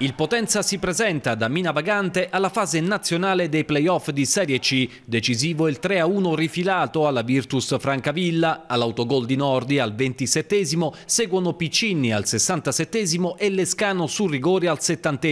Il Potenza si presenta da Mina Vagante alla fase nazionale dei playoff di Serie C, decisivo il 3-1 rifilato alla Virtus Francavilla, all'autogol di Nordi al 27 seguono Piccinni al 67 e Lescano su rigore al 70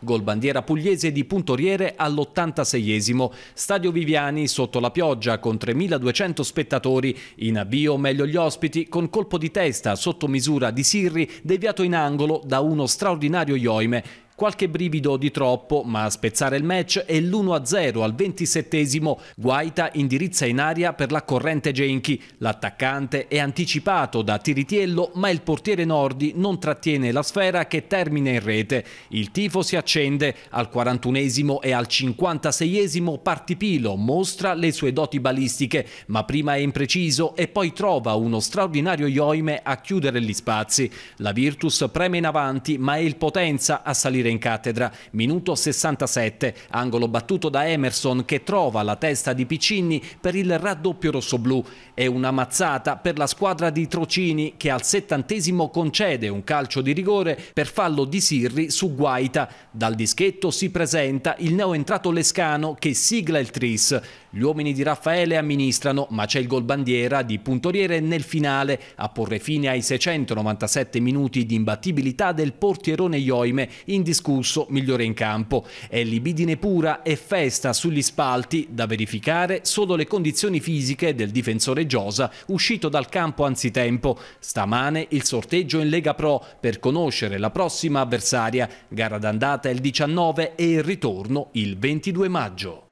gol bandiera pugliese di Puntoriere all'86 Stadio Viviani sotto la pioggia con 3.200 spettatori, in avvio meglio gli ospiti con colpo di testa sotto misura di Sirri deviato in angolo da uno straordinario Ioime Qualche brivido di troppo, ma a spezzare il match è l'1-0 al 27esimo. Guaita indirizza in aria per la corrente Genchi. L'attaccante è anticipato da Tiritiello, ma il portiere Nordi non trattiene la sfera che termina in rete. Il tifo si accende. Al 41esimo e al 56esimo Partipilo mostra le sue doti balistiche, ma prima è impreciso e poi trova uno straordinario Ioime a chiudere gli spazi. La Virtus preme in avanti, ma è il Potenza a salire riaprire in cattedra. Minuto 67, angolo battuto da Emerson che trova la testa di Piccinni per il raddoppio rossoblù. È una mazzata per la squadra di Trocini che al settantesimo concede un calcio di rigore per fallo di Sirri su Guaita. Dal dischetto si presenta il neoentrato Lescano che sigla il tris. Gli uomini di Raffaele amministrano ma c'è il gol bandiera di Puntoriere nel finale a porre fine ai 697 minuti di imbattibilità del portierone Ioime in indiscusso migliore in campo. È libidine pura e festa sugli spalti, da verificare solo le condizioni fisiche del difensore Giosa uscito dal campo anzitempo. Stamane il sorteggio in Lega Pro per conoscere la prossima avversaria. Gara d'andata il 19 e il ritorno il 22 maggio.